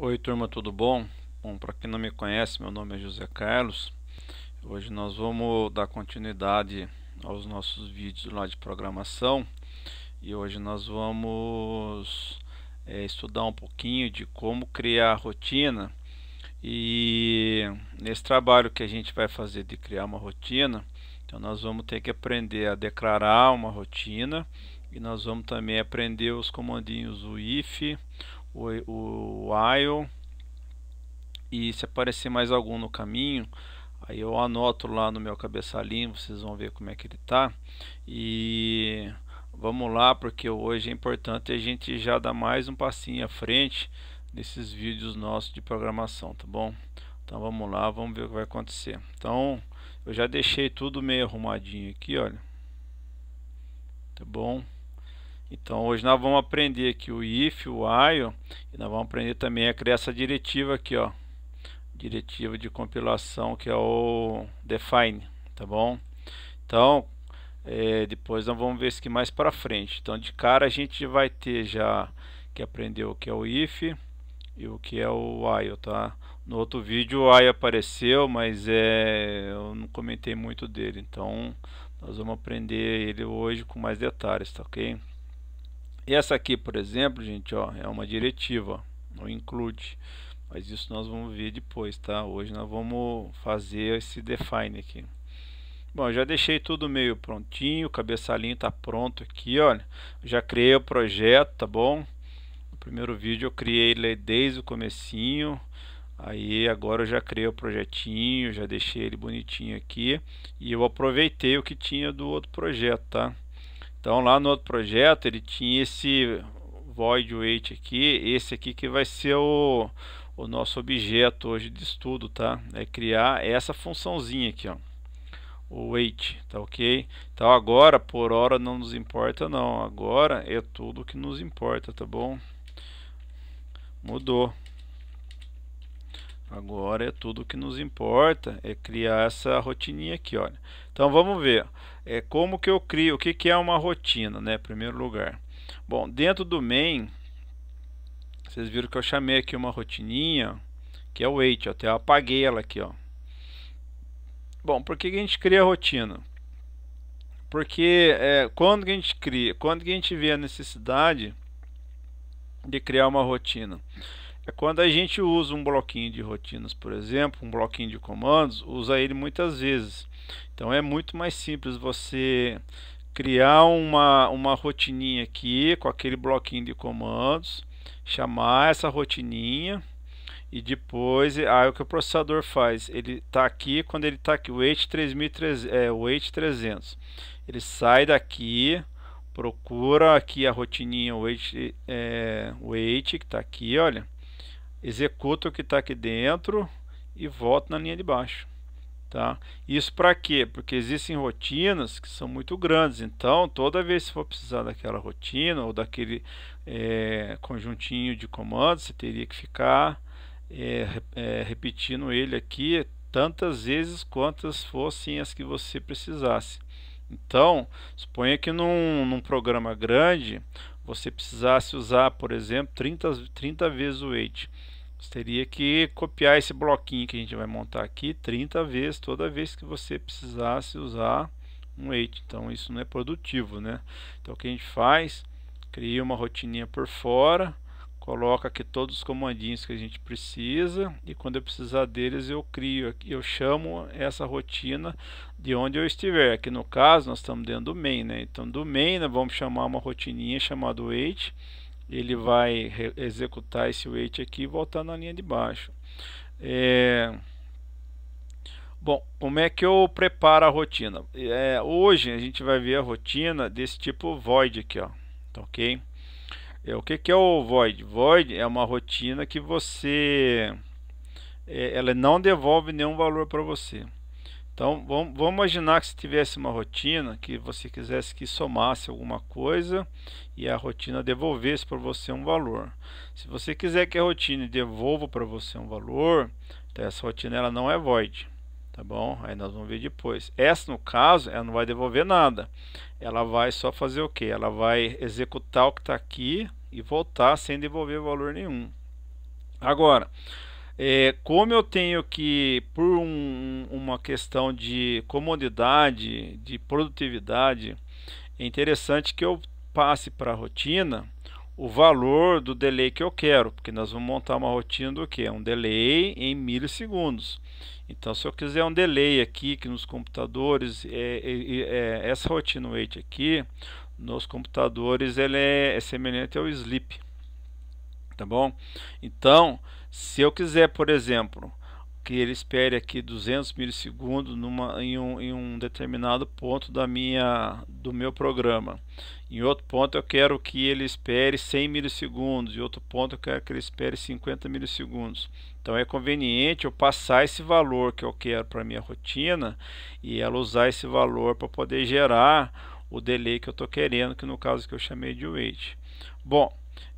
Oi turma, tudo bom? Bom, para quem não me conhece, meu nome é José Carlos. Hoje nós vamos dar continuidade aos nossos vídeos lá de programação e hoje nós vamos é, estudar um pouquinho de como criar rotina e nesse trabalho que a gente vai fazer de criar uma rotina, então nós vamos ter que aprender a declarar uma rotina e nós vamos também aprender os comandinhos o if, o, o while e se aparecer mais algum no caminho aí eu anoto lá no meu cabeçalinho vocês vão ver como é que ele tá e vamos lá porque hoje é importante a gente já dar mais um passinho à frente nesses vídeos nossos de programação tá bom então vamos lá vamos ver o que vai acontecer então eu já deixei tudo meio arrumadinho aqui olha tá bom então hoje nós vamos aprender aqui o if, o while e nós vamos aprender também a criar essa diretiva aqui, ó. Diretiva de compilação que é o define, tá bom? Então, é, depois nós vamos ver isso aqui mais para frente. Então, de cara a gente vai ter já que aprender o que é o if e o que é o while, tá? No outro vídeo o while apareceu, mas é, eu não comentei muito dele, então nós vamos aprender ele hoje com mais detalhes, tá ok? Essa aqui, por exemplo, gente, ó, é uma diretiva, ó, não include. Mas isso nós vamos ver depois, tá? Hoje nós vamos fazer esse define aqui. Bom, já deixei tudo meio prontinho, o cabeçalinho tá pronto aqui, olha. Já criei o projeto, tá bom? No primeiro vídeo eu criei ele desde o comecinho. Aí agora eu já criei o projetinho, já deixei ele bonitinho aqui. E eu aproveitei o que tinha do outro projeto, tá? Então lá no outro projeto ele tinha esse void weight aqui, esse aqui que vai ser o, o nosso objeto hoje de estudo, tá? É criar essa funçãozinha aqui, ó. O weight, tá ok? Então agora, por hora, não nos importa não. Agora é tudo que nos importa, tá bom? Mudou. Agora é tudo que nos importa, é criar essa rotininha aqui, olha. Então vamos ver é como que eu crio, o que, que é uma rotina, né? Primeiro lugar. Bom, dentro do main, vocês viram que eu chamei aqui uma rotininha, que é o wait, até apaguei ela aqui, ó. Bom, por que, que a gente cria a rotina? Porque é, quando que a gente cria, quando que a gente vê a necessidade de criar uma rotina? É quando a gente usa um bloquinho de rotinas, por exemplo, um bloquinho de comandos, usa ele muitas vezes. Então é muito mais simples você criar uma, uma rotininha aqui com aquele bloquinho de comandos, chamar essa rotininha e depois aí ah, o que o processador faz, ele está aqui, quando ele está aqui, o h 3300, é, 300, ele sai daqui, procura aqui a rotininha wait, é, que está aqui, olha, executo o que está aqui dentro e volto na linha de baixo. Tá? Isso para quê? Porque existem rotinas que são muito grandes, então toda vez que for precisar daquela rotina ou daquele é, conjuntinho de comandos, você teria que ficar é, é, repetindo ele aqui tantas vezes quantas fossem as que você precisasse. Então, suponha que num, num programa grande, você precisasse usar, por exemplo, 30, 30 vezes o weight. Você teria que copiar esse bloquinho que a gente vai montar aqui 30 vezes, toda vez que você precisasse usar um weight. Então isso não é produtivo, né? Então o que a gente faz? Cria uma rotininha por fora coloca aqui todos os comandinhos que a gente precisa e quando eu precisar deles eu crio aqui, eu chamo essa rotina de onde eu estiver. Aqui no caso nós estamos dentro do main, né? Então do main nós vamos chamar uma rotininha chamada wait, ele vai executar esse wait aqui e voltar na linha de baixo. É... Bom, como é que eu preparo a rotina? É, hoje a gente vai ver a rotina desse tipo void aqui, ó, tá ok? É, o que, que é o void? Void é uma rotina que você é, ela não devolve nenhum valor para você. Então vamos, vamos, imaginar que se tivesse uma rotina que você quisesse que somasse alguma coisa e a rotina devolvesse para você um valor. Se você quiser que a rotina devolva para você um valor, então essa rotina ela não é void. Tá bom? Aí nós vamos ver depois. Essa, no caso, ela não vai devolver nada. Ela vai só fazer o que? Ela vai executar o que está aqui e voltar sem devolver valor nenhum. Agora, é, como eu tenho que, por um, uma questão de comodidade, de produtividade, é interessante que eu passe para a rotina o valor do delay que eu quero, porque nós vamos montar uma rotina do que? Um delay em milissegundos. Então, se eu quiser um delay aqui, que nos computadores, é, é, é, é essa routine wait aqui, nos computadores, ela é, é, semelhante ao sleep, tá bom? Então, se eu quiser, por exemplo, que ele espere aqui 200 milissegundos numa, em, um, em um determinado ponto da minha, do meu programa. Em outro ponto eu quero que ele espere 100 milissegundos, em outro ponto eu quero que ele espere 50 milissegundos. Então é conveniente eu passar esse valor que eu quero para minha rotina e ela usar esse valor para poder gerar o delay que eu estou querendo, que no caso que eu chamei de wait. Bom,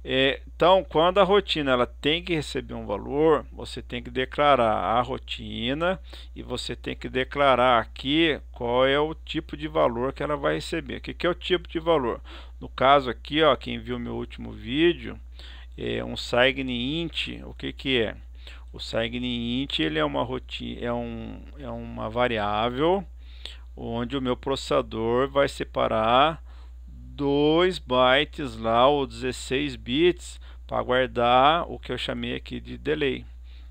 é, então quando a rotina ela tem que receber um valor, você tem que declarar a rotina e você tem que declarar aqui qual é o tipo de valor que ela vai receber. O que, que é o tipo de valor? No caso aqui, ó, quem viu meu último vídeo, é um sign int, o que, que é? O int ele é uma rotina, é, um, é uma variável onde o meu processador vai separar 2 bytes lá ou 16 bits para guardar o que eu chamei aqui de delay.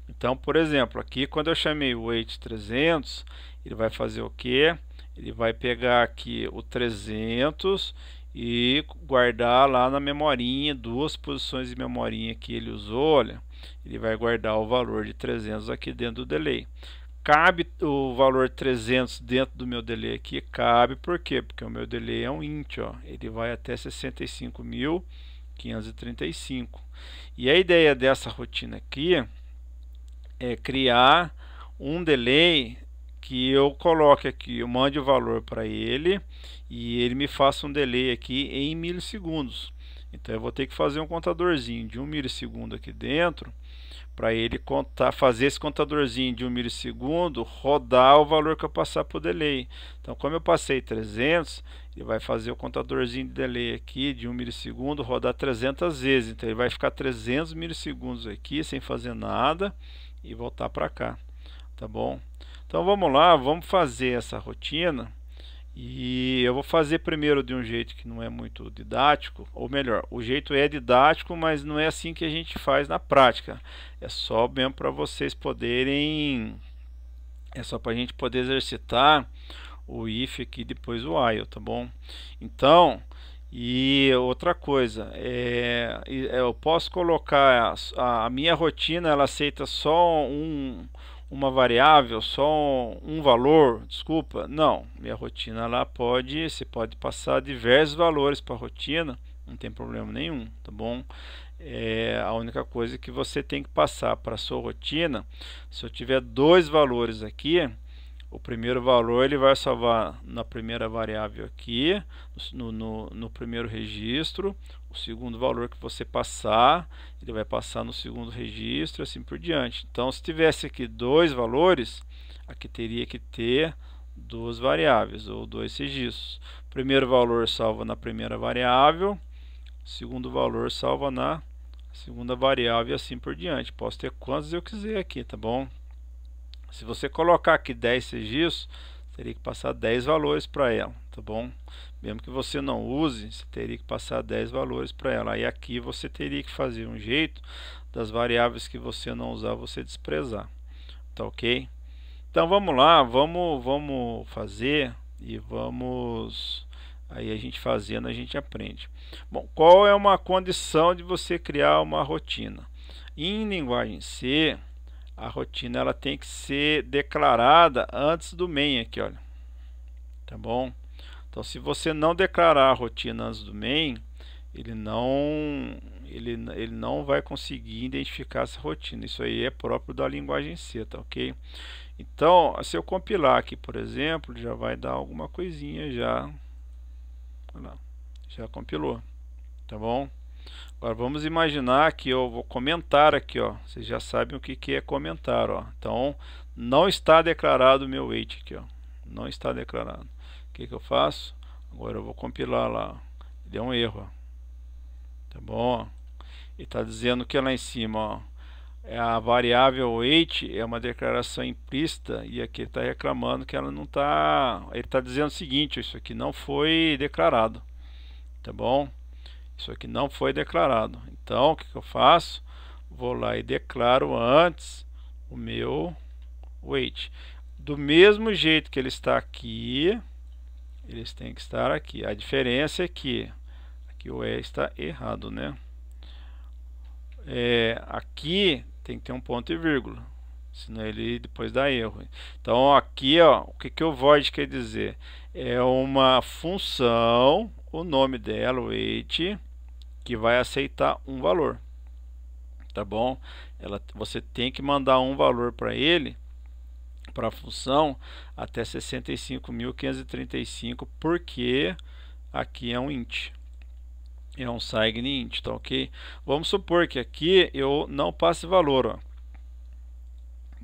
Então, por exemplo, aqui quando eu chamei o wait 300, ele vai fazer o que? Ele vai pegar aqui o 300 e guardar lá na memorinha, duas posições de memorinha que ele usou, olha ele vai guardar o valor de 300 aqui dentro do delay. Cabe o valor 300 dentro do meu delay aqui? Cabe, por quê? Porque o meu delay é um int, ó, ele vai até 65.535. E a ideia dessa rotina aqui é criar um delay que eu coloque aqui, eu mande o valor para ele e ele me faça um delay aqui em milissegundos. Então eu vou ter que fazer um contadorzinho de 1 milissegundo aqui dentro para ele contar, fazer esse contadorzinho de 1 milissegundo rodar o valor que eu passar para o delay. Então como eu passei 300, ele vai fazer o contadorzinho de delay aqui de 1 milissegundo rodar 300 vezes. Então ele vai ficar 300 milissegundos aqui sem fazer nada e voltar para cá, tá bom? Então vamos lá, vamos fazer essa rotina e eu vou fazer primeiro de um jeito que não é muito didático, ou melhor, o jeito é didático, mas não é assim que a gente faz na prática. É só mesmo para vocês poderem, é só para a gente poder exercitar o if aqui depois o while, tá bom? Então, e outra coisa, é, é, eu posso colocar a, a minha rotina, ela aceita só um uma variável, só um valor, desculpa, não. Minha rotina lá pode, você pode passar diversos valores para a rotina, não tem problema nenhum, tá bom? É a única coisa que você tem que passar para a sua rotina, se eu tiver dois valores aqui, o primeiro valor ele vai salvar na primeira variável aqui, no, no, no primeiro registro, o segundo valor que você passar, ele vai passar no segundo registro, assim por diante. Então, se tivesse aqui dois valores, aqui teria que ter duas variáveis ou dois registros. Primeiro valor salva na primeira variável, segundo valor salva na segunda variável e assim por diante. Posso ter quantos eu quiser aqui, tá bom? Se você colocar aqui 10 registros, teria que passar 10 valores para ela, tá bom? Mesmo que você não use, você teria que passar 10 valores para ela. E aqui você teria que fazer um jeito das variáveis que você não usar, você desprezar. Tá ok? Então vamos lá, vamos, vamos fazer e vamos... Aí a gente fazendo, a gente aprende. Bom, qual é uma condição de você criar uma rotina? Em linguagem C, a rotina ela tem que ser declarada antes do main aqui, olha. Tá bom? Então, se você não declarar rotinas do main, ele não, ele, ele não vai conseguir identificar essa rotina. Isso aí é próprio da linguagem C, tá ok? Então, se eu compilar aqui, por exemplo, já vai dar alguma coisinha já. Lá, já compilou, tá bom? Agora vamos imaginar que eu vou comentar aqui, ó. Vocês já sabem o que, que é comentar, ó. Então, não está declarado o meu weight aqui, ó. Não está declarado que, que eu faço? Agora eu vou compilar lá. Deu um erro. Tá bom? E está dizendo que lá em cima, ó, é a variável weight é uma declaração implícita e aqui ele está reclamando que ela não está... Ele está dizendo o seguinte, isso aqui não foi declarado. Tá bom? Isso aqui não foi declarado. Então, o que, que eu faço? Vou lá e declaro antes o meu weight. Do mesmo jeito que ele está aqui, eles têm que estar aqui. A diferença é que aqui o E está errado, né? É, aqui tem que ter um ponto e vírgula, senão ele depois dá erro. Então aqui, ó, o que, que o void quer dizer? É uma função, o nome dela, o weight, que vai aceitar um valor, tá bom? Ela, você tem que mandar um valor para ele para a função até 65.535, porque aqui é um int. É um sign int, tá ok? Vamos supor que aqui eu não passe valor, ó.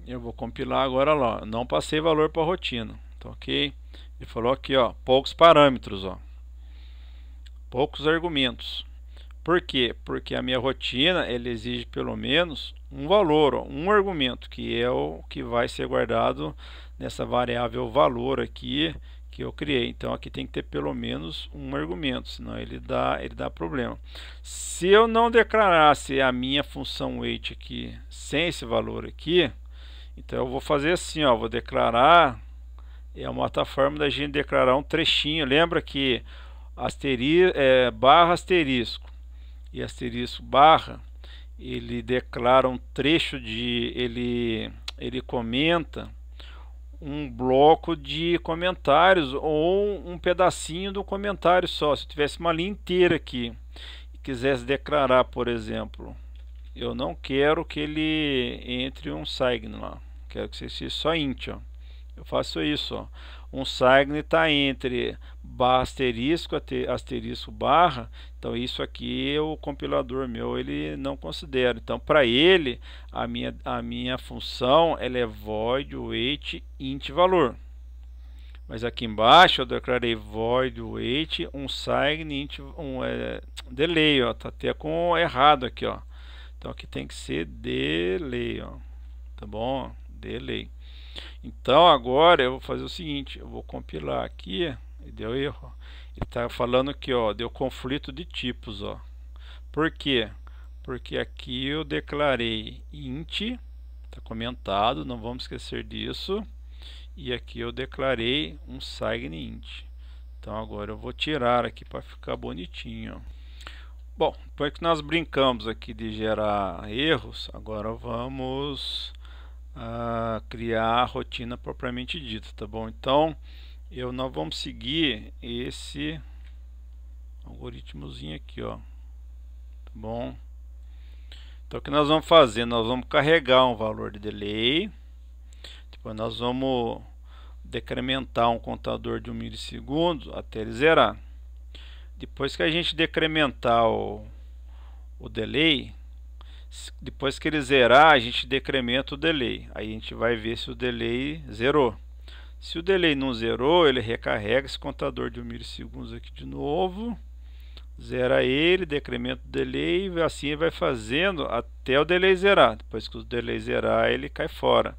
Eu vou compilar agora lá, não passei valor para a rotina, tá ok? Ele falou aqui, ó, poucos parâmetros, ó. Poucos argumentos. Por quê? Porque a minha rotina ela exige pelo menos um valor, ó, um argumento, que é o que vai ser guardado nessa variável valor aqui que eu criei. Então aqui tem que ter pelo menos um argumento, senão ele dá, ele dá problema. Se eu não declarasse a minha função weight aqui sem esse valor aqui, então eu vou fazer assim, ó, vou declarar é uma outra forma da gente declarar um trechinho. Lembra que asteri é, barra asterisco e asterisco barra, ele declara um trecho de ele ele comenta um bloco de comentários ou um pedacinho do comentário só. Se tivesse uma linha inteira aqui e quisesse declarar, por exemplo, eu não quero que ele entre um signo lá. Quero que você seja só int, ó. Eu faço isso, ó um sign está entre asterisco, asterisco, barra, então isso aqui o compilador meu ele não considera. Então para ele a minha, a minha função ela é void weight int valor. Mas aqui embaixo eu declarei void weight um sign int um é, delay, ó, tá até com errado aqui, ó. Então aqui tem que ser delay, ó. Tá bom? Delay. Então agora eu vou fazer o seguinte, eu vou compilar aqui, deu erro. Ele está falando que ó, deu conflito de tipos, ó. Por quê? Porque aqui eu declarei int, está comentado, não vamos esquecer disso. E aqui eu declarei um sign int. Então agora eu vou tirar aqui para ficar bonitinho. Bom, depois que nós brincamos aqui de gerar erros, agora vamos a criar a rotina propriamente dita, tá bom? Então, eu nós vamos seguir esse algoritmozinho aqui, ó. Tá bom? Então, o que nós vamos fazer? Nós vamos carregar um valor de delay. Depois nós vamos decrementar um contador de 1 um milissegundo até ele zerar. Depois que a gente decrementar o, o delay, depois que ele zerar, a gente decrementa o delay. Aí a gente vai ver se o delay zerou. Se o delay não zerou, ele recarrega esse contador de 1 milissegundos aqui de novo. Zera ele, decrementa o delay, e assim ele vai fazendo até o delay zerar. Depois que o delay zerar, ele cai fora.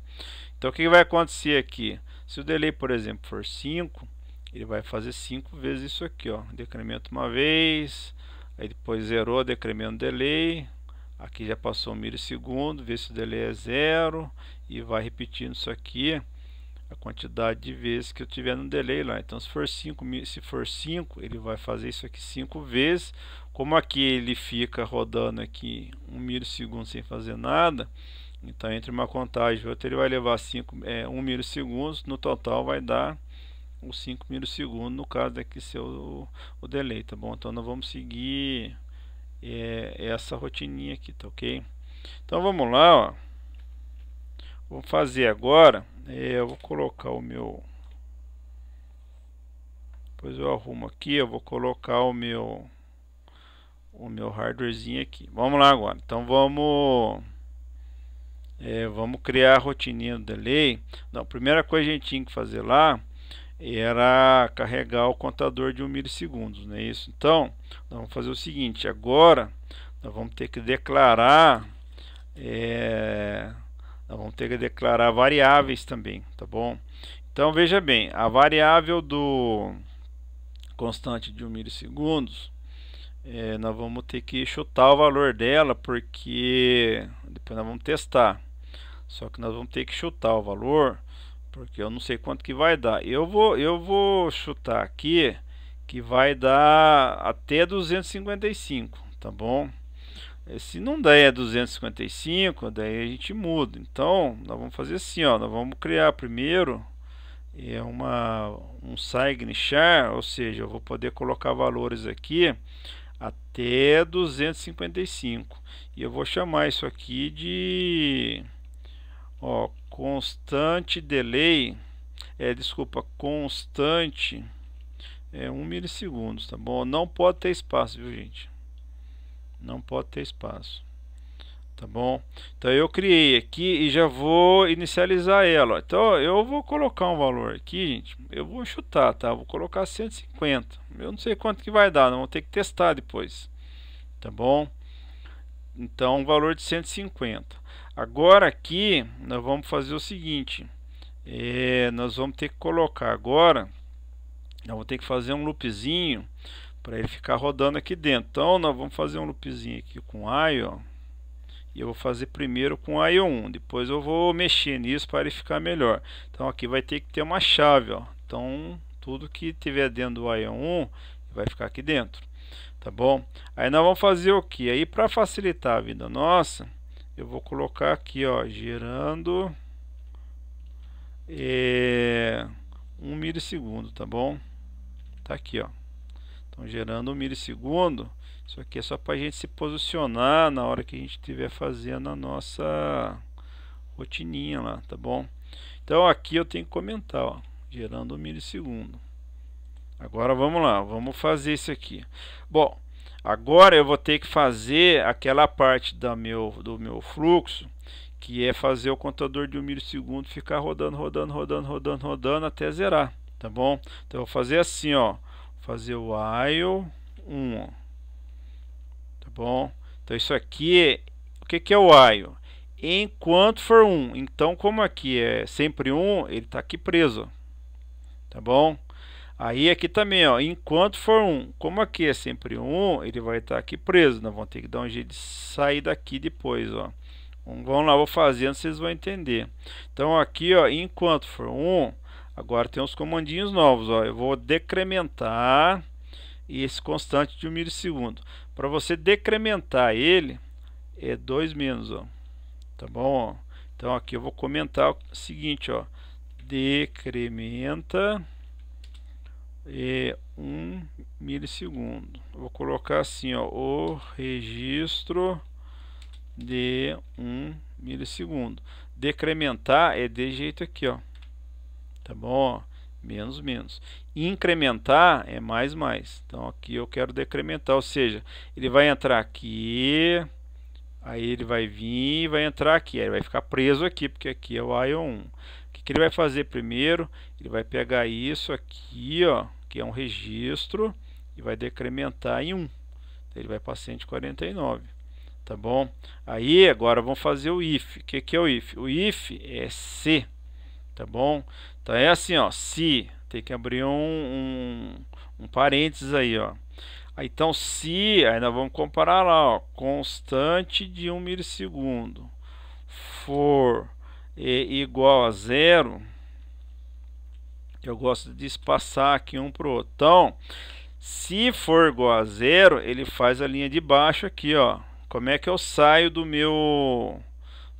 Então o que vai acontecer aqui? Se o delay, por exemplo, for 5, ele vai fazer 5 vezes isso aqui, ó. Decremento uma vez, aí depois zerou, decremento delay, Aqui já passou um milissegundo, vê se o delay é zero e vai repetindo isso aqui a quantidade de vezes que eu tiver no delay lá. Então se for 5, se for 5, ele vai fazer isso aqui 5 vezes. Como aqui ele fica rodando aqui um milissegundo sem fazer nada, então entre uma contagem e outra ele vai levar 5, é, um milissegundos, no total vai dar os 5 milissegundos, no caso aqui é ser o, o delay, tá bom? Então nós vamos seguir é essa rotininha aqui, tá ok? Então vamos lá, ó. Vou fazer agora, é, eu vou colocar o meu... Depois eu arrumo aqui, eu vou colocar o meu... O meu hardwarezinho aqui. Vamos lá agora. Então vamos... É, vamos criar a rotininha do delay. Não, a primeira coisa que a gente tinha que fazer lá era carregar o contador de 1 milissegundos, não é isso? Então, nós vamos fazer o seguinte, agora nós vamos ter que declarar, é, nós vamos ter que declarar variáveis também, tá bom? Então, veja bem, a variável do constante de 1 milissegundos, é, nós vamos ter que chutar o valor dela, porque depois nós vamos testar. Só que nós vamos ter que chutar o valor, porque eu não sei quanto que vai dar. Eu vou, eu vou chutar aqui que vai dar até 255, tá bom? Eh, se não der 255, é daí a gente muda. Então, nós vamos fazer assim, ó, nós vamos criar primeiro é uma um sign char, ou seja, eu vou poder colocar valores aqui até 255. E eu vou chamar isso aqui de Ó, constante delay, é, desculpa, constante é um milissegundos, tá bom? Não pode ter espaço, viu, gente? Não pode ter espaço. Tá bom? Então eu criei aqui e já vou inicializar ela. Ó. Então eu vou colocar um valor aqui, gente. Eu vou chutar, tá? Vou colocar 150. Eu não sei quanto que vai dar, não vou ter que testar depois. Tá bom? Então, um valor de 150. Agora aqui nós vamos fazer o seguinte, é, nós vamos ter que colocar agora, eu vou ter que fazer um loopzinho para ele ficar rodando aqui dentro. Então nós vamos fazer um loopzinho aqui com I, ó, e eu vou fazer primeiro com I1, depois eu vou mexer nisso para ele ficar melhor. Então aqui vai ter que ter uma chave, ó. Então tudo que tiver dentro do I1 vai ficar aqui dentro, tá bom? Aí nós vamos fazer o que? Aí para facilitar a vida nossa, eu vou colocar aqui ó gerando é, um milissegundo tá bom tá aqui ó então gerando um milissegundo isso aqui é só para a gente se posicionar na hora que a gente estiver fazendo a nossa rotininha lá tá bom então aqui eu tenho que comentar ó gerando um milissegundo agora vamos lá vamos fazer isso aqui bom Agora eu vou ter que fazer aquela parte do meu, do meu fluxo, que é fazer o contador de 1 um milissegundo ficar rodando, rodando, rodando, rodando, rodando até zerar, tá bom? Então eu vou fazer assim, ó, fazer o while 1, ó. tá bom? Então isso aqui, é, o que, que é o while? Enquanto for 1, então como aqui é sempre 1, ele está aqui preso, tá bom? Aí aqui também, ó, enquanto for um, como aqui é sempre um, ele vai estar tá aqui preso, nós vamos ter que dar um jeito de sair daqui depois, ó. Vamos lá, vou fazendo, vocês vão entender. Então aqui, ó, enquanto for um, agora tem uns comandinhos novos, ó. Eu vou decrementar esse constante de um milissegundo. Para você decrementar ele, é 2 menos, ó. Tá bom? Ó. Então aqui eu vou comentar o seguinte, ó. Decrementa e um milissegundo. vou colocar assim, ó, o registro de um milissegundo. Decrementar é de jeito aqui, ó. Tá bom? Menos, menos. Incrementar é mais, mais. Então aqui eu quero decrementar, ou seja, ele vai entrar aqui, aí ele vai vir e vai entrar aqui, aí vai ficar preso aqui, porque aqui é o ion 1 O que, que ele vai fazer primeiro? Ele vai pegar isso aqui, ó, é um registro e vai decrementar em 1. ele vai para 149. Tá bom? Aí agora vamos fazer o if. O que, que é o if? O if é se. Tá bom? Então é assim, ó. Se. Tem que abrir um, um, um parênteses aí, ó. Aí, então, se. Aí nós vamos comparar lá, ó. Constante de 1 milissegundo for é igual a zero eu gosto de espaçar aqui um para o outro. Então, se for igual a zero, ele faz a linha de baixo aqui, ó. Como é que eu saio do meu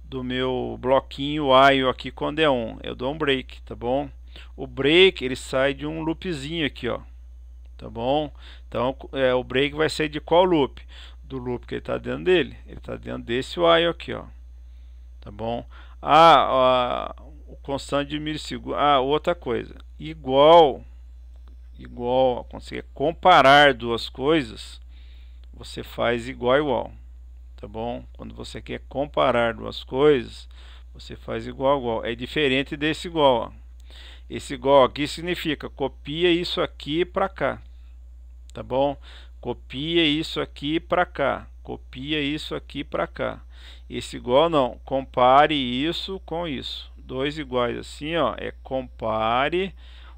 do meu bloquinho while aqui quando é 1? Um? Eu dou um break, tá bom? O break, ele sai de um loopzinho aqui, ó. Tá bom? Então, é, o break vai sair de qual loop? Do loop que ele está dentro dele. Ele está dentro desse while aqui, ó. Tá bom? Ah, ó, constante de milissegundo. Ah, outra coisa. Igual, igual, conseguir comparar duas coisas, você faz igual igual, tá bom? Quando você quer comparar duas coisas, você faz igual igual. É diferente desse igual. Ó. Esse igual aqui significa copia isso aqui para cá, tá bom? Copia isso aqui para cá, copia isso aqui para cá. Esse igual não, compare isso com isso dois iguais assim, ó, é compare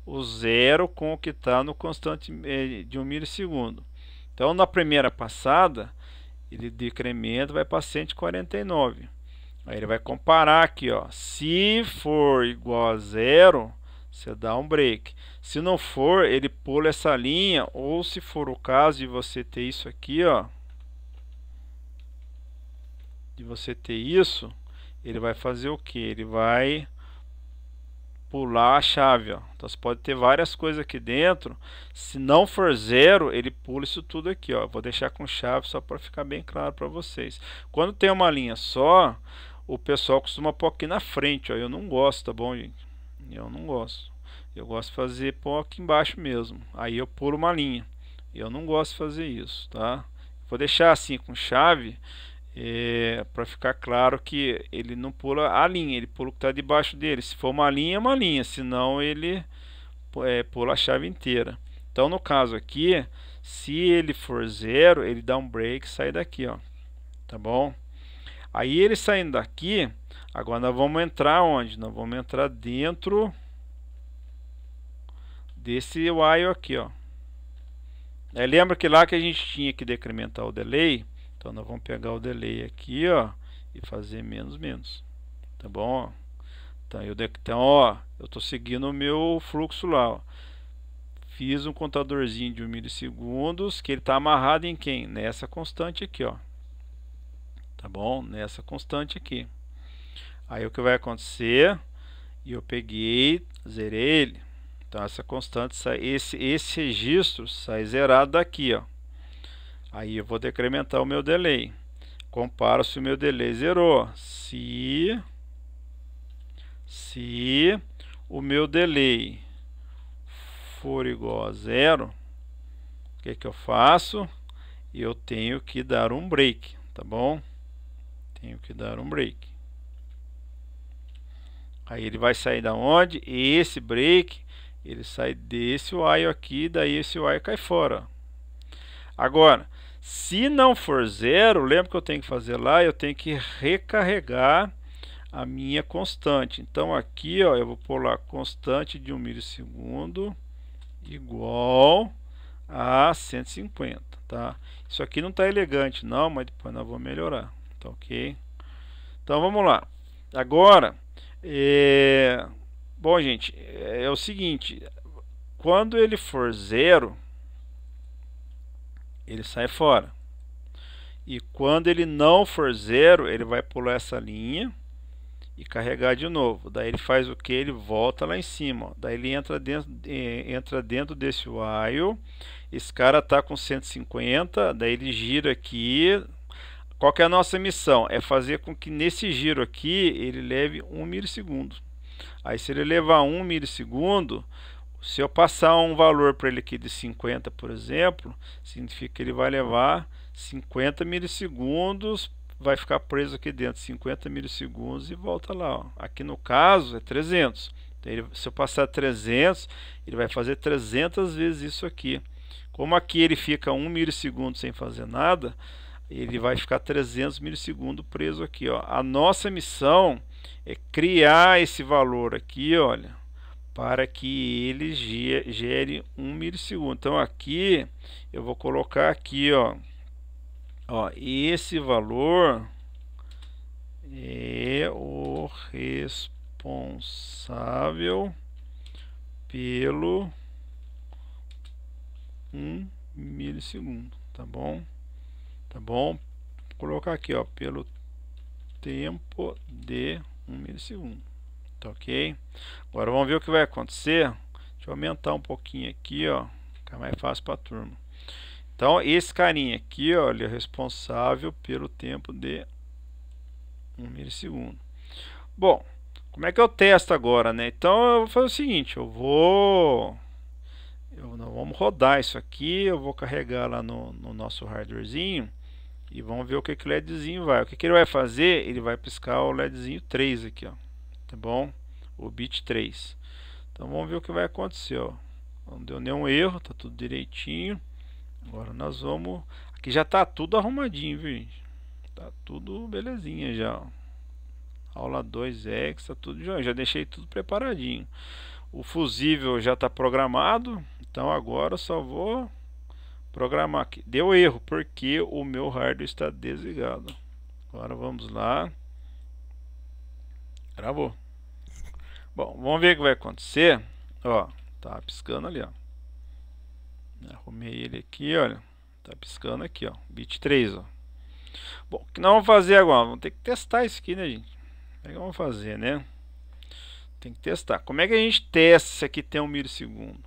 o zero com o que está no constante eh, de um milissegundo. Então, na primeira passada, ele decrementa, vai para 149. Aí ele vai comparar aqui, ó. Se for igual a zero, você dá um break. Se não for, ele pula essa linha, ou se for o caso de você ter isso aqui, ó. De você ter isso, ele vai fazer o que? Ele vai pular a chave. Ó. Então você pode ter várias coisas aqui dentro. Se não for zero, ele pula isso tudo aqui. Ó. Vou deixar com chave só para ficar bem claro para vocês. Quando tem uma linha só, o pessoal costuma pôr aqui na frente. Ó. Eu não gosto, tá bom, gente? Eu não gosto. Eu gosto de fazer pôr aqui embaixo mesmo. Aí eu pulo uma linha. Eu não gosto de fazer isso, tá? Vou deixar assim com chave é, para ficar claro que ele não pula a linha, ele pula o que está debaixo dele. Se for uma linha, é uma linha, senão ele é, pula a chave inteira. Então, no caso aqui, se ele for zero, ele dá um break sai daqui, ó. Tá bom? Aí ele saindo daqui, agora nós vamos entrar onde? Nós vamos entrar dentro desse while aqui, ó. É, lembra que lá que a gente tinha que decrementar o delay, então nós vamos pegar o delay aqui, ó, e fazer menos menos. Tá bom? Então, eu, então ó, eu estou seguindo o meu fluxo lá, ó. Fiz um contadorzinho de 1 milissegundos, que ele tá amarrado em quem? Nessa constante aqui, ó. Tá bom? Nessa constante aqui. Aí o que vai acontecer? E eu peguei, zerei ele. Então essa constante esse, esse registro sai zerado daqui, ó. Aí eu vou decrementar o meu delay. Comparo se o meu delay zerou. Se, se o meu delay for igual a zero, o que, que eu faço? Eu tenho que dar um break, tá bom? Tenho que dar um break. Aí ele vai sair da onde? Esse break, ele sai desse while aqui, daí esse while cai fora. Agora, se não for zero, lembra que eu tenho que fazer lá? Eu tenho que recarregar a minha constante. Então aqui ó, eu vou pôr lá constante de 1 milissegundo igual a 150, tá? Isso aqui não está elegante não, mas depois nós vamos melhorar, tá ok? Então vamos lá. Agora, é... bom gente, é, é o seguinte, quando ele for zero, ele sai fora. E quando ele não for zero, ele vai pular essa linha e carregar de novo. Daí ele faz o que? Ele volta lá em cima. Ó. Daí ele entra dentro, eh, entra dentro desse while. Esse cara está com 150. Daí ele gira aqui. Qual que é a nossa missão? É fazer com que nesse giro aqui ele leve 1 milissegundo. Aí se ele levar 1 milissegundo, se eu passar um valor para ele aqui de 50, por exemplo, significa que ele vai levar 50 milissegundos, vai ficar preso aqui dentro 50 milissegundos e volta lá. Ó. Aqui no caso é 300. Então, ele, se eu passar 300, ele vai fazer 300 vezes isso aqui. Como aqui ele fica 1 milissegundo sem fazer nada, ele vai ficar 300 milissegundos preso aqui. Ó. A nossa missão é criar esse valor aqui, olha, para que ele gere 1 milissegundo. Então aqui eu vou colocar aqui, ó, ó, esse valor é o responsável pelo 1 milissegundo, tá bom? Tá bom? Vou colocar aqui, ó, pelo tempo de 1 milissegundo. Tá ok? Agora vamos ver o que vai acontecer. Deixa eu aumentar um pouquinho aqui, ó. Ficar mais fácil para turma. Então, esse carinha aqui, ó, ele é responsável pelo tempo de 1 milissegundo. Bom, como é que eu testo agora, né? Então, eu vou fazer o seguinte, eu vou... Eu, não, vamos rodar isso aqui, eu vou carregar lá no, no nosso hardwarezinho e vamos ver o que, que o LEDzinho vai. O que, que ele vai fazer? Ele vai piscar o LEDzinho 3 aqui, ó tá bom? O bit 3. Então vamos ver o que vai acontecer, ó. Não deu nenhum erro, tá tudo direitinho. Agora nós vamos... Aqui já tá tudo arrumadinho, viu, gente? Tá tudo belezinha já, ó. Aula 2 extra, tá tudo já, já deixei tudo preparadinho. O fusível já está programado, então agora eu só vou programar aqui. Deu erro, porque o meu hardware está desligado. Agora vamos lá. Travou. Bom, vamos ver o que vai acontecer. Ó, tá piscando ali, ó. Arrumei ele aqui, olha. Tá piscando aqui, ó. Bit 3, ó. Bom, o que nós vamos fazer agora? Vamos ter que testar isso aqui, né, gente? Como é que vamos fazer, né? Tem que testar. Como é que a gente testa se aqui tem um milissegundo?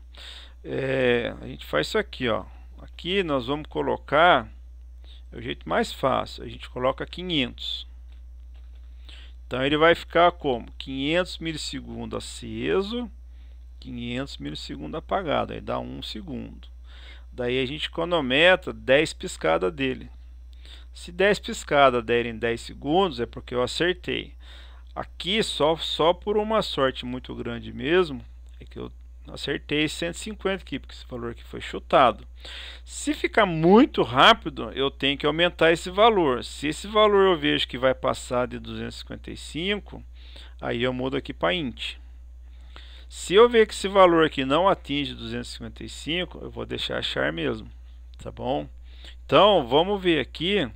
É, a gente faz isso aqui, ó. Aqui nós vamos colocar... É o jeito mais fácil. A gente coloca 500. Então ele vai ficar como 500 milissegundos aceso, 500 milissegundos apagado, aí dá 1 segundo. Daí a gente cronometra 10 piscadas dele. Se 10 piscadas derem 10 segundos é porque eu acertei. Aqui só só por uma sorte muito grande mesmo, acertei 150 aqui, porque esse valor aqui foi chutado. Se ficar muito rápido, eu tenho que aumentar esse valor. Se esse valor eu vejo que vai passar de 255, aí eu mudo aqui para int. Se eu ver que esse valor aqui não atinge 255, eu vou deixar achar mesmo, tá bom? Então, vamos ver aqui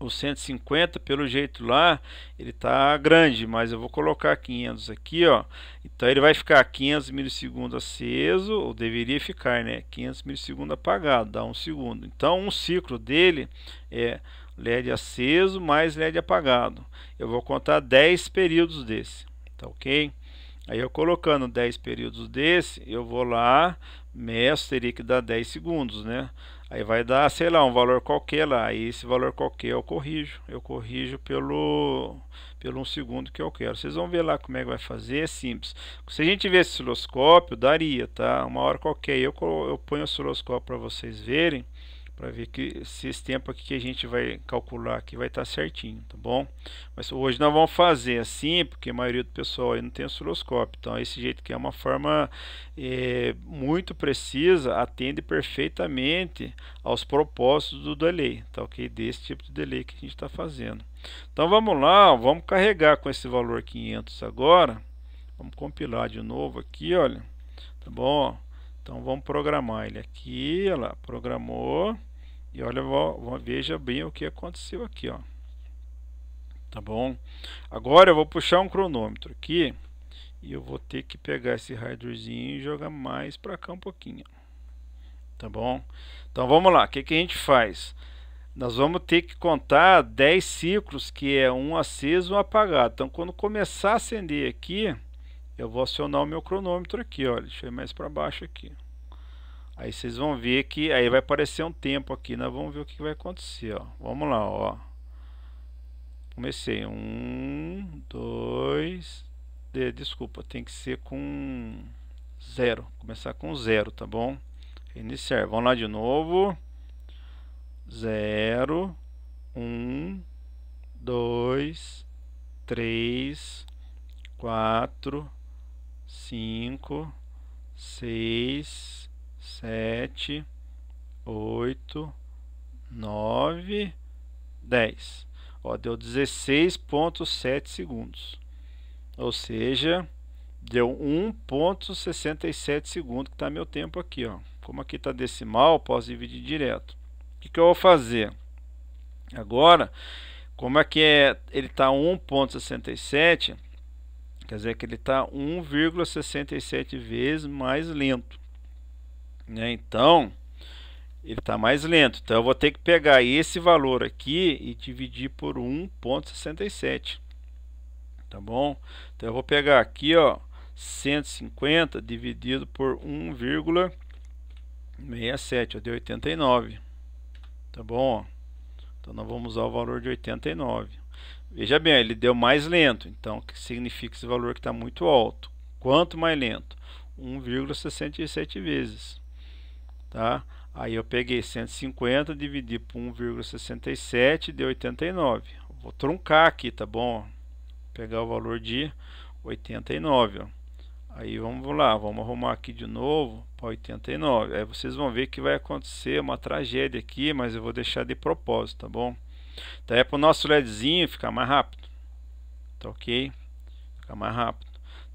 o 150 pelo jeito lá ele tá grande mas eu vou colocar 500 aqui ó então ele vai ficar 500 milissegundos aceso ou deveria ficar né 500 milissegundos apagado dá um segundo então um ciclo dele é LED aceso mais LED apagado eu vou contar 10 períodos desse tá ok aí eu colocando 10 períodos desse eu vou lá meço teria que dar 10 segundos né Aí vai dar, sei lá, um valor qualquer lá. Aí esse valor qualquer eu corrijo. Eu corrijo pelo, pelo um segundo que eu quero. Vocês vão ver lá como é que vai fazer. É simples. Se a gente esse osciloscópio, daria, tá? Uma hora qualquer. Eu, eu ponho o osciloscópio para vocês verem para ver que se esse tempo aqui que a gente vai calcular aqui vai estar tá certinho, tá bom? Mas hoje nós vamos fazer assim, porque a maioria do pessoal aí não tem osciloscópio, então esse jeito que é uma forma é, muito precisa, atende perfeitamente aos propósitos do delay, tá ok? Desse tipo de delay que a gente está fazendo. Então vamos lá, vamos carregar com esse valor 500 agora, vamos compilar de novo aqui, olha, tá bom? Então vamos programar ele aqui, olha lá, programou e olha, veja bem o que aconteceu aqui, ó. Tá bom? Agora eu vou puxar um cronômetro aqui e eu vou ter que pegar esse riderzinho e jogar mais para cá um pouquinho. Tá bom? Então vamos lá, o que, que a gente faz? Nós vamos ter que contar 10 ciclos, que é um aceso e um apagado. Então quando começar a acender aqui, eu vou acionar o meu cronômetro aqui, olha, deixa eu ir mais para baixo aqui. Aí vocês vão ver que aí vai aparecer um tempo aqui, nós vamos ver o que vai acontecer, ó. Vamos lá, ó. Comecei, um, dois, de, desculpa, tem que ser com zero, começar com zero, tá bom? Iniciar, vamos lá de novo, zero, um, dois, três, quatro, cinco, seis 7, 8, 9, 10. Ó, deu 16,7 segundos. Ou seja, deu 1,67 segundos, que está meu tempo aqui. Ó. Como aqui está decimal, posso dividir direto. O que, que eu vou fazer? Agora, como é que é, ele está 1,67, quer dizer que ele está 1,67 vezes mais lento. Né? Então, ele está mais lento. Então, eu vou ter que pegar esse valor aqui e dividir por 1.67. Tá bom? Então, eu vou pegar aqui, ó, 150 dividido por 1,67, deu de 89. Tá bom? Então, nós vamos usar o valor de 89. Veja bem, ele deu mais lento. Então, o que significa esse valor que está muito alto? Quanto mais lento? 1,67 vezes tá? Aí eu peguei 150, dividi por 1,67, deu 89. Vou truncar aqui, tá bom? Vou pegar o valor de 89, ó. Aí vamos lá, vamos arrumar aqui de novo para 89. Aí vocês vão ver que vai acontecer uma tragédia aqui, mas eu vou deixar de propósito, tá bom? Então é para o nosso LEDzinho ficar mais rápido. Tá ok? Ficar mais rápido.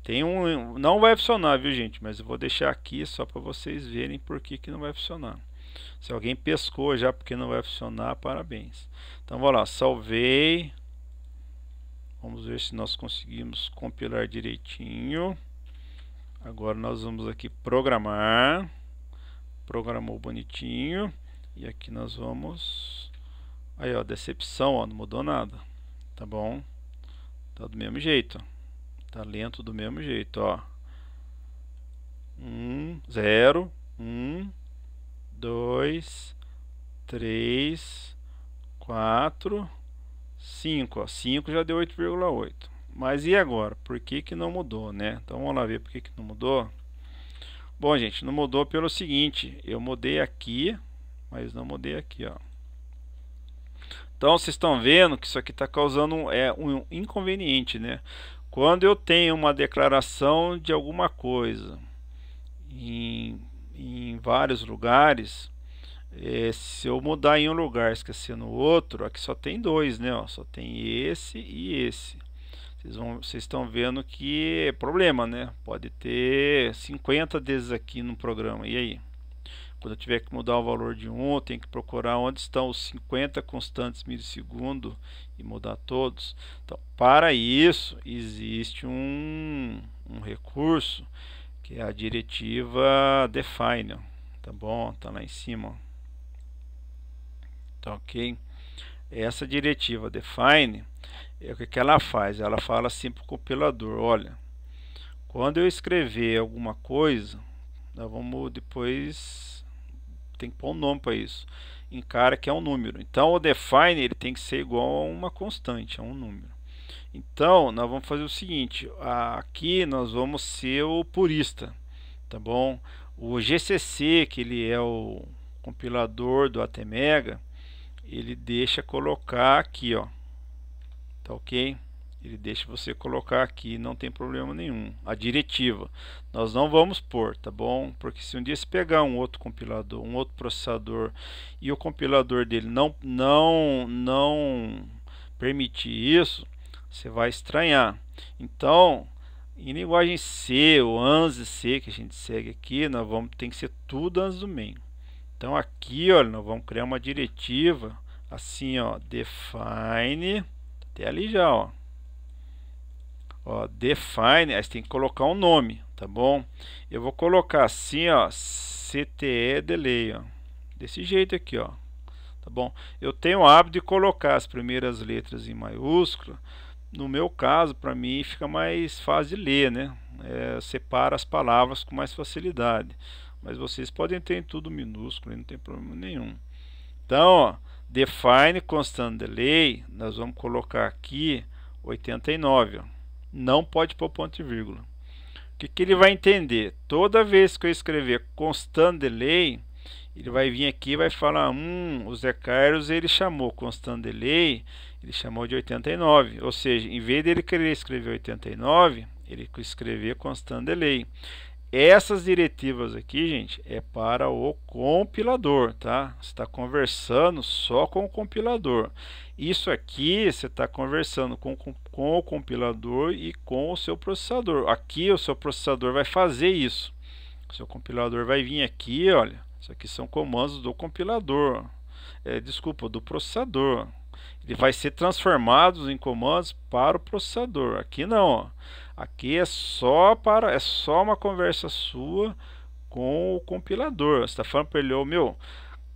Tem um, não vai funcionar, viu gente? Mas eu vou deixar aqui só para vocês verem por que, que não vai funcionar. Se alguém pescou já porque não vai funcionar, parabéns. Então vamos lá, salvei. Vamos ver se nós conseguimos compilar direitinho. Agora nós vamos aqui programar. Programou bonitinho. E aqui nós vamos... Aí ó, decepção, ó, não mudou nada. Tá bom? Tá do mesmo jeito, ó. Tá lento do mesmo jeito, ó. um 0, 1, 2, 3, 4, 5. Ó. 5 já deu 8,8. Mas e agora? Por que, que não mudou, né? Então vamos lá ver por que, que não mudou. Bom, gente, não mudou pelo seguinte. Eu mudei aqui, mas não mudei aqui, ó. Então vocês estão vendo que isso aqui está causando um, é, um inconveniente, né? Quando eu tenho uma declaração de alguma coisa em, em vários lugares, é, se eu mudar em um lugar esquecer no outro, aqui só tem dois, né? Ó, só tem esse e esse. Vocês, vão, vocês estão vendo que é problema, né? Pode ter 50 desses aqui no programa. E aí? Quando eu tiver que mudar o valor de 1, eu tenho que procurar onde estão os 50 constantes milissegundo e mudar todos. Então, para isso, existe um, um recurso que é a diretiva define, tá bom? Tá lá em cima. Tá ok? Essa diretiva define, é o que, que ela faz? Ela fala assim para o compilador, olha, quando eu escrever alguma coisa, nós vamos depois tem que pôr um nome para isso. Encara que é um número. Então o define ele tem que ser igual a uma constante, a um número. Então nós vamos fazer o seguinte, aqui nós vamos ser o purista, tá bom? O GCC, que ele é o compilador do ATmega, ele deixa colocar aqui, ó. Tá OK? Ele deixa você colocar aqui, não tem problema nenhum. A diretiva, nós não vamos pôr, tá bom? Porque se um dia se pegar um outro compilador, um outro processador e o compilador dele não não não permitir isso, você vai estranhar. Então, em linguagem C ou ANSI C que a gente segue aqui, nós vamos tem que ser tudo ANSI do main. Então aqui, olha, nós vamos criar uma diretiva assim, ó, define até ali já, ó. Ó, define, aí você tem que colocar um nome, tá bom? Eu vou colocar assim, ó, CTE delay, ó. Desse jeito aqui, ó. Tá bom? Eu tenho o hábito de colocar as primeiras letras em maiúscula. No meu caso, para mim fica mais fácil de ler, né? É, separa as palavras com mais facilidade. Mas vocês podem ter em tudo minúsculo, não tem problema nenhum. Então, ó, define constant delay, nós vamos colocar aqui 89, ó não pode pôr ponto e vírgula. O que, que ele vai entender? Toda vez que eu escrever constant delay, ele vai vir aqui e vai falar, hum, o Zé Carlos ele chamou constant delay, ele chamou de 89, ou seja, em vez dele querer escrever 89, ele escrever constant delay. Essas diretivas aqui, gente, é para o compilador, tá? Você está conversando só com o compilador. Isso aqui você está conversando com, com, com o compilador e com o seu processador. Aqui o seu processador vai fazer isso. O seu compilador vai vir aqui, olha. Isso aqui são comandos do compilador. É, desculpa, do processador. Ele vai ser transformado em comandos para o processador. Aqui não, ó. aqui é só para é só uma conversa sua com o compilador. Você está falando para ele, oh, meu,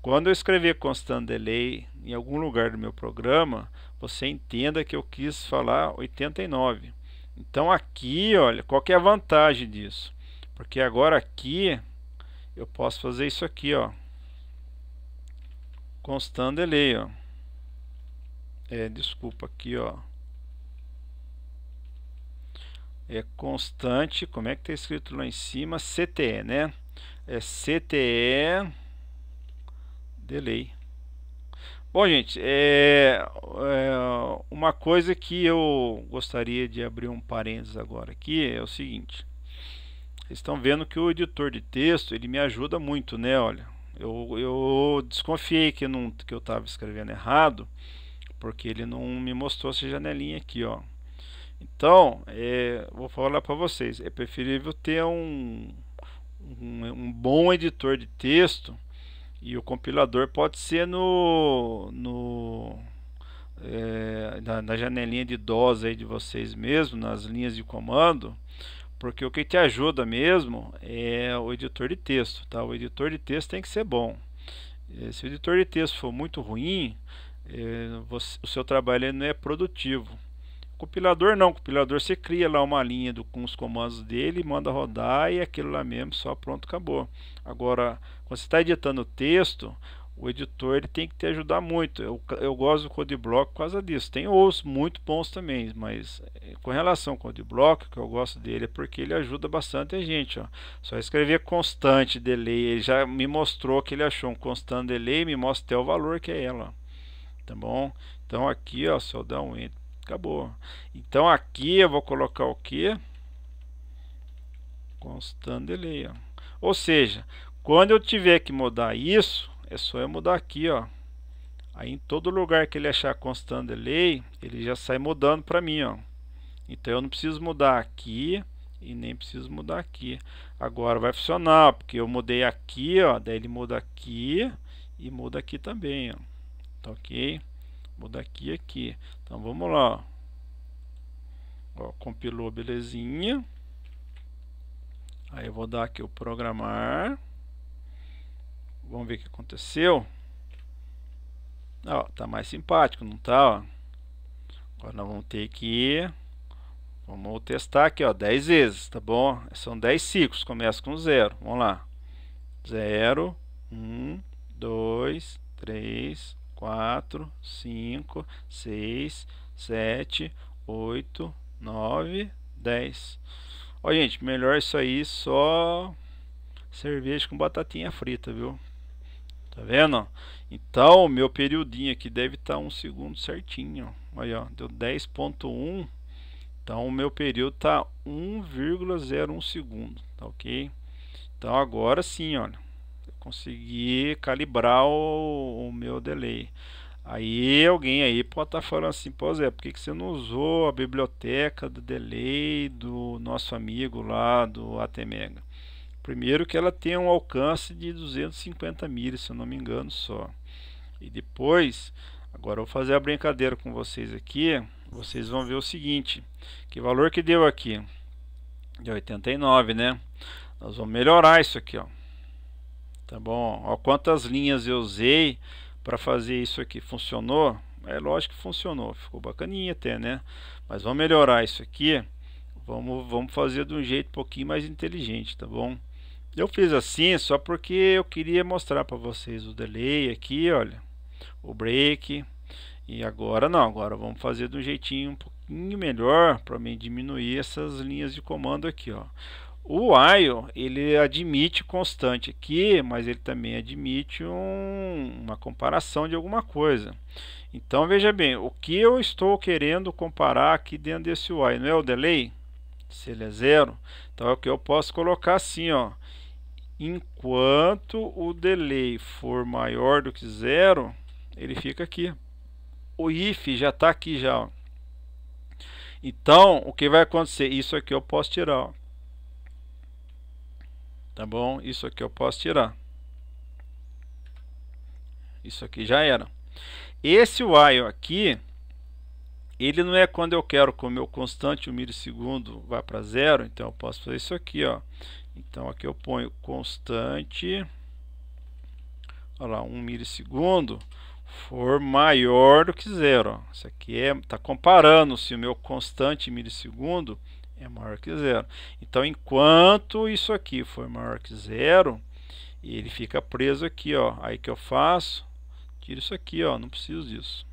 quando eu escrever constant delay em algum lugar do meu programa, você entenda que eu quis falar 89. Então aqui, olha, qual é a vantagem disso? Porque agora aqui eu posso fazer isso aqui, ó. Constant delay, ó. É, desculpa aqui, ó. É constante, como é que tá escrito lá em cima? CTE, né? É CTE delay. Bom, gente, é, é, uma coisa que eu gostaria de abrir um parênteses agora aqui é o seguinte. Vocês estão vendo que o editor de texto, ele me ajuda muito, né? Olha, eu, eu desconfiei que, não, que eu estava escrevendo errado, porque ele não me mostrou essa janelinha aqui, ó. Então, é, vou falar para vocês, é preferível ter um, um, um bom editor de texto e o compilador pode ser no, no é, na, na, janelinha de DOS aí de vocês mesmo, nas linhas de comando, porque o que te ajuda mesmo é o editor de texto, tá? O editor de texto tem que ser bom. Eh, se o editor de texto for muito ruim, é, você, o seu trabalho não é produtivo. Compilador não, compilador você cria lá uma linha do, com os comandos dele, manda rodar e aquilo lá mesmo, só pronto, acabou. Agora, quando você está editando o texto, o editor ele tem que te ajudar muito. Eu, eu gosto do CodeBlock por causa disso. Tem outros muito bons também, mas eh, com relação ao CodeBlock, que eu gosto dele é porque ele ajuda bastante a gente. Ó. Só escrever constante delay, ele já me mostrou que ele achou um constante delay, me mostra até o valor que é ela. Tá bom? Então aqui, ó, só dá um enter, acabou. Então aqui eu vou colocar o que? constante delay, ó. Ou seja, quando eu tiver que mudar isso, é só eu mudar aqui, ó. Aí em todo lugar que ele achar constant delay, ele já sai mudando para mim, ó. Então eu não preciso mudar aqui e nem preciso mudar aqui. Agora vai funcionar, porque eu mudei aqui, ó, daí ele muda aqui e muda aqui também, ó. Tá OK? Muda aqui e aqui. Então vamos lá. Ó, compilou belezinha. Aí eu vou dar aqui o programar. Vamos ver o que aconteceu. Ó, tá mais simpático, não tá? Ó. Agora nós vamos ter que... Vamos testar aqui, ó, 10 vezes, tá bom? São 10 ciclos, começa com 0. Vamos lá. 0, 1, 2, 3, 4, 5, 6, 7, 8, 9, 10. Ó, gente, melhor isso aí só cerveja com batatinha frita, viu? Tá vendo? Então, meu periodinho aqui deve estar tá um segundo certinho. Aí, ó, deu 10.1. Então, o meu período tá 1,01 segundo, tá ok? Então, agora sim, olha, consegui calibrar o, o meu delay. Aí alguém aí pode estar tá falando assim, pô Zé, por que, que você não usou a biblioteca do delay do nosso amigo lá do ATmega? Primeiro que ela tem um alcance de 250 mil, se eu não me engano só. E depois, agora eu vou fazer a brincadeira com vocês aqui, vocês vão ver o seguinte, que valor que deu aqui? De 89, né? Nós vamos melhorar isso aqui, ó. Tá bom? Ó quantas linhas eu usei para fazer isso aqui. Funcionou? É lógico que funcionou, ficou bacaninha até, né? Mas vamos melhorar isso aqui. Vamos, vamos fazer de um jeito um pouquinho mais inteligente, tá bom? Eu fiz assim só porque eu queria mostrar para vocês o delay aqui, olha, o break. E agora não, agora vamos fazer de um jeitinho um pouquinho melhor para mim diminuir essas linhas de comando aqui, ó. O while, ele admite constante aqui, mas ele também admite um, uma comparação de alguma coisa. Então, veja bem, o que eu estou querendo comparar aqui dentro desse while, não é o delay? Se ele é zero, então é o que eu posso colocar assim, ó enquanto o delay for maior do que zero, ele fica aqui. O if já está aqui já. Ó. Então, o que vai acontecer? Isso aqui eu posso tirar. Ó. Tá bom? Isso aqui eu posso tirar. Isso aqui já era. Esse while aqui, ele não é quando eu quero que o meu constante, o milissegundo, vá para zero. Então, eu posso fazer isso aqui. Ó. Então, aqui eu ponho constante, olha lá, 1 um milissegundo, for maior do que zero. Ó. Isso aqui está é, tá comparando se o meu constante milissegundo é maior que zero. Então, enquanto isso aqui for maior que zero, ele fica preso aqui. Ó. Aí que eu faço? Tiro isso aqui, ó. não preciso disso.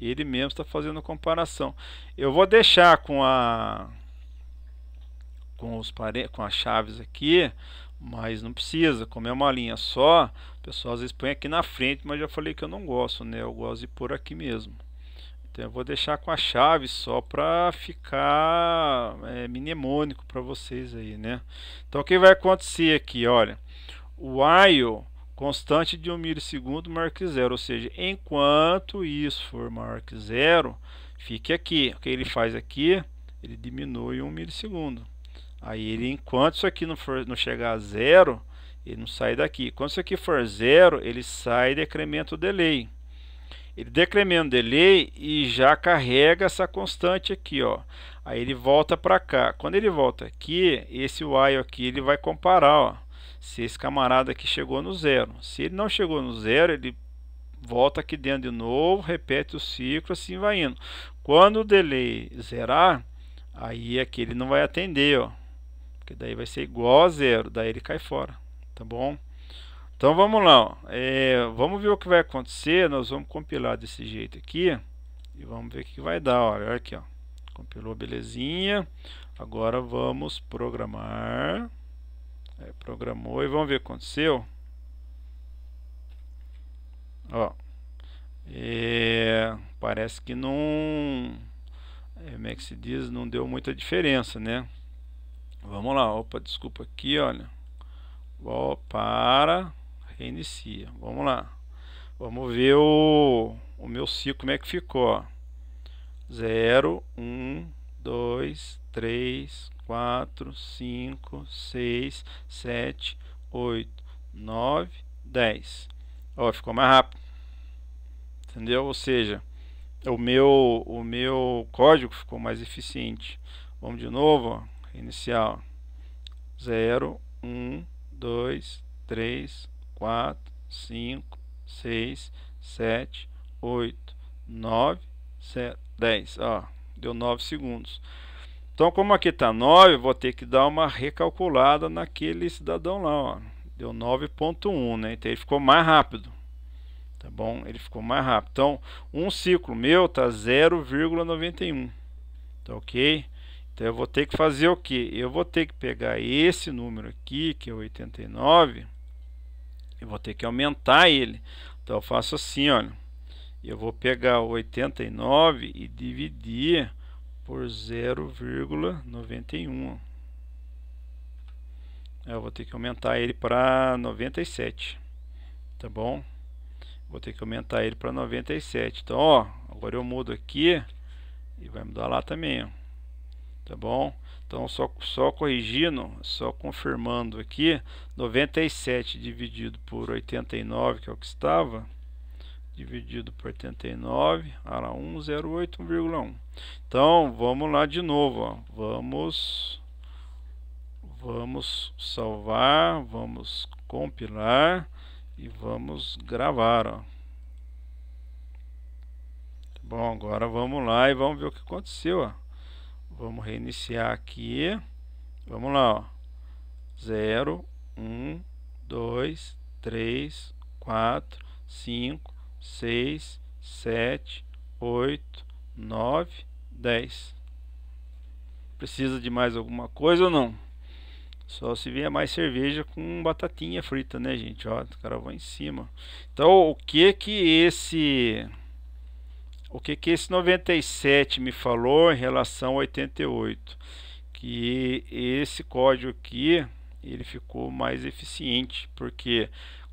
Ele mesmo está fazendo comparação. Eu vou deixar com a com os pare... com as chaves aqui, mas não precisa, como é uma linha só, o pessoal às vezes põe aqui na frente, mas já falei que eu não gosto, né? Eu gosto de pôr aqui mesmo. Então eu vou deixar com a chave só para ficar é, mnemônico para vocês aí, né? Então o que vai acontecer aqui, olha, o while constante de 1 milissegundo maior que zero, ou seja, enquanto isso for maior que zero, fique aqui. O que ele faz aqui? Ele diminui 1 milissegundo. Aí ele, enquanto isso aqui não, for, não chegar a zero, ele não sai daqui. Quando isso aqui for zero, ele sai e decrementa o delay. Ele decrementa o delay e já carrega essa constante aqui, ó. Aí ele volta para cá. Quando ele volta aqui, esse while aqui ele vai comparar, ó se esse camarada aqui chegou no zero. Se ele não chegou no zero, ele volta aqui dentro de novo, repete o ciclo, assim vai indo. Quando o delay zerar, aí aqui é ele não vai atender, ó. Porque daí vai ser igual a zero, daí ele cai fora, tá bom? Então vamos lá, é, vamos ver o que vai acontecer, nós vamos compilar desse jeito aqui e vamos ver o que vai dar, ó. olha aqui, ó. compilou belezinha, agora vamos programar é, programou e vamos ver o que aconteceu. Ó, é, parece que não, é, como é que se diz, não deu muita diferença, né? Vamos lá, opa, desculpa aqui, olha. Ó, para, reinicia. Vamos lá. Vamos ver o, o meu ciclo, como é que ficou. 0, 1, 2, 3, 4. 4, 5, 6, 7, 8, 9, 10. Ó, ficou mais rápido. Entendeu? Ou seja, o meu, o meu código ficou mais eficiente. Vamos de novo, ó. inicial. 0, 1, 2, 3, 4, 5, 6, 7, 8, 9, 10. Ó, deu 9 segundos. Então, como aqui está 9, vou ter que dar uma recalculada naquele cidadão lá. Ó. Deu 9.1, né? Então, ele ficou mais rápido. Tá bom? Ele ficou mais rápido. Então, um ciclo meu está 0,91. Tá ok? Então, eu vou ter que fazer o quê? Eu vou ter que pegar esse número aqui, que é 89. Eu vou ter que aumentar ele. Então, eu faço assim, olha. Eu vou pegar 89 e dividir por 0,91. É, eu vou ter que aumentar ele para 97. Tá bom? Vou ter que aumentar ele para 97. Então, ó, agora eu mudo aqui e vai mudar lá também, ó. Tá bom? Então, só, só corrigindo, só confirmando aqui, 97 dividido por 89, que é o que estava, dividido por 89, ara 108, 1,1. Então, vamos lá de novo, ó. Vamos vamos salvar, vamos compilar e vamos gravar, ó. Tá bom, agora vamos lá e vamos ver o que aconteceu, ó. Vamos reiniciar aqui. Vamos lá, ó. 0 1 2 3 4 5 6, 7, 8, 9, 10. Precisa de mais alguma coisa ou não? Só se vier mais cerveja com batatinha frita, né, gente? Ó, o cara vai em cima. Então, o que que esse o que que esse 97 me falou em relação ao 88? Que esse código aqui, ele ficou mais eficiente, porque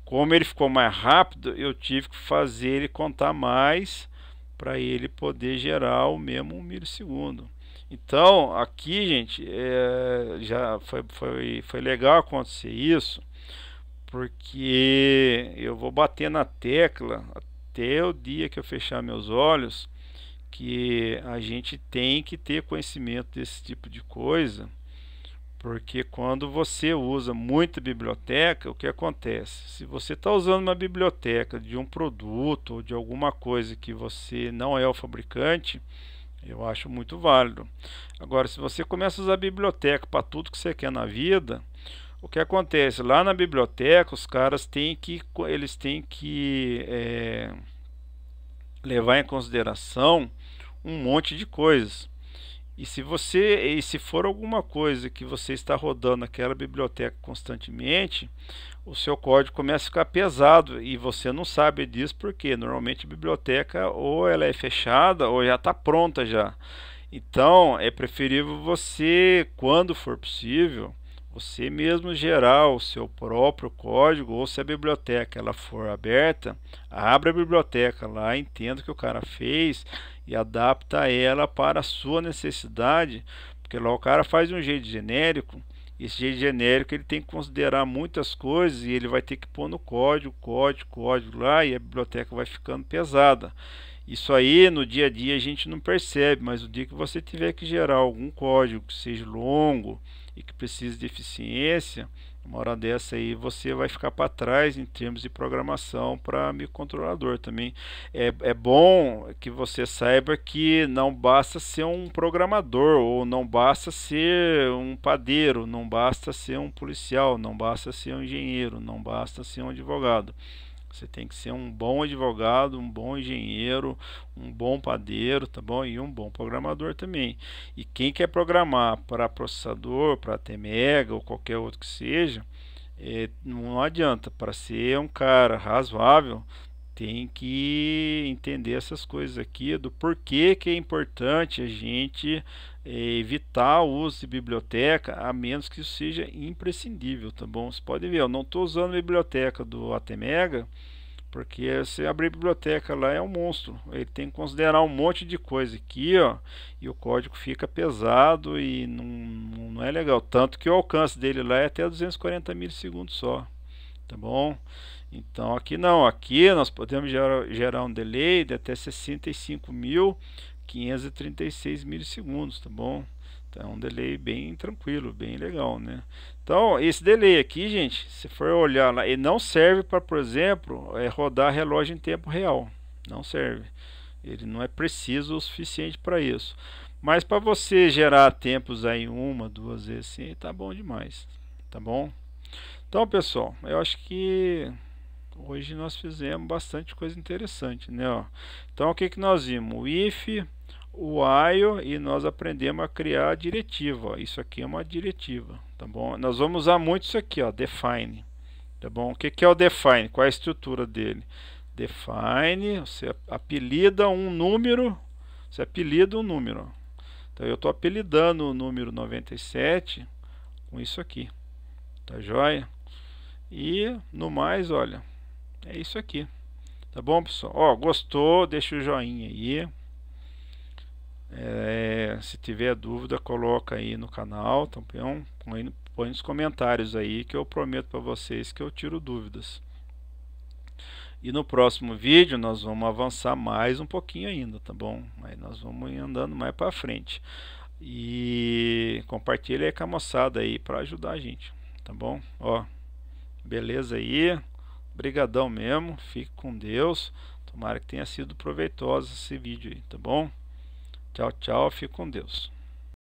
como ele ficou mais rápido, eu tive que fazer ele contar mais para ele poder gerar o mesmo milissegundo. Então, aqui, gente, é, já foi, foi, foi legal acontecer isso, porque eu vou bater na tecla até o dia que eu fechar meus olhos, que a gente tem que ter conhecimento desse tipo de coisa porque quando você usa muita biblioteca, o que acontece? Se você está usando uma biblioteca de um produto ou de alguma coisa que você não é o fabricante, eu acho muito válido. Agora, se você começa a usar biblioteca para tudo que você quer na vida, o que acontece? Lá na biblioteca, os caras têm que, eles têm que é, levar em consideração um monte de coisas. E se você, e se for alguma coisa que você está rodando aquela biblioteca constantemente, o seu código começa a ficar pesado e você não sabe disso porque normalmente a biblioteca ou ela é fechada ou já está pronta já. Então é preferível você, quando for possível, você mesmo gerar o seu próprio código ou se a biblioteca ela for aberta, abra a biblioteca lá, entenda o que o cara fez e adapta ela para a sua necessidade, porque lá o cara faz um jeito genérico, esse jeito genérico ele tem que considerar muitas coisas e ele vai ter que pôr no código, código, código lá e a biblioteca vai ficando pesada. Isso aí no dia a dia a gente não percebe, mas o dia que você tiver que gerar algum código que seja longo e que precise de eficiência, uma hora dessa aí você vai ficar para trás em termos de programação para microcontrolador também. É, é bom que você saiba que não basta ser um programador, ou não basta ser um padeiro, não basta ser um policial, não basta ser um engenheiro, não basta ser um advogado. Você tem que ser um bom advogado, um bom engenheiro, um bom padeiro, tá bom? E um bom programador também. E quem quer programar para processador, para TMEGA ou qualquer outro que seja, é, não adianta. Para ser um cara razoável, tem que entender essas coisas aqui do porquê que é importante a gente eh, evitar o uso de biblioteca a menos que isso seja imprescindível, tá bom? Você pode ver, eu não estou usando a biblioteca do ATmega porque se abrir biblioteca lá é um monstro, ele tem que considerar um monte de coisa aqui, ó, e o código fica pesado e não, não é legal, tanto que o alcance dele lá é até 240 milissegundos só, tá bom? Então aqui não, aqui nós podemos gerar, gerar um delay de até 65.536 milissegundos, tá bom? Então é um delay bem tranquilo, bem legal, né? Então esse delay aqui, gente, se for olhar lá, ele não serve para, por exemplo, é, rodar relógio em tempo real, não serve. Ele não é preciso o suficiente para isso. Mas para você gerar tempos aí uma, duas vezes assim, tá bom demais, tá bom? Então pessoal, eu acho que hoje nós fizemos bastante coisa interessante, né? Ó. Então o que, que nós vimos? O if, o while e nós aprendemos a criar a diretiva. Ó. Isso aqui é uma diretiva, tá bom? Nós vamos usar muito isso aqui, ó, define, tá bom? O que, que é o define? Qual é a estrutura dele? Define, você apelida um número, você apelida um número. Então eu estou apelidando o número 97 com isso aqui, tá joia? E no mais, olha, é isso aqui. Tá bom, pessoal? Ó, gostou, deixa o joinha aí. É, se tiver dúvida, coloca aí no canal, campeão. Tá põe, põe nos comentários aí que eu prometo para vocês que eu tiro dúvidas. E no próximo vídeo nós vamos avançar mais um pouquinho ainda, tá bom? Aí nós vamos andando mais para frente. E compartilha aí com a moçada aí para ajudar a gente, tá bom? Ó, beleza aí. Brigadão mesmo. Fique com Deus. Tomara que tenha sido proveitoso esse vídeo aí, tá bom? Tchau, tchau. Fique com Deus.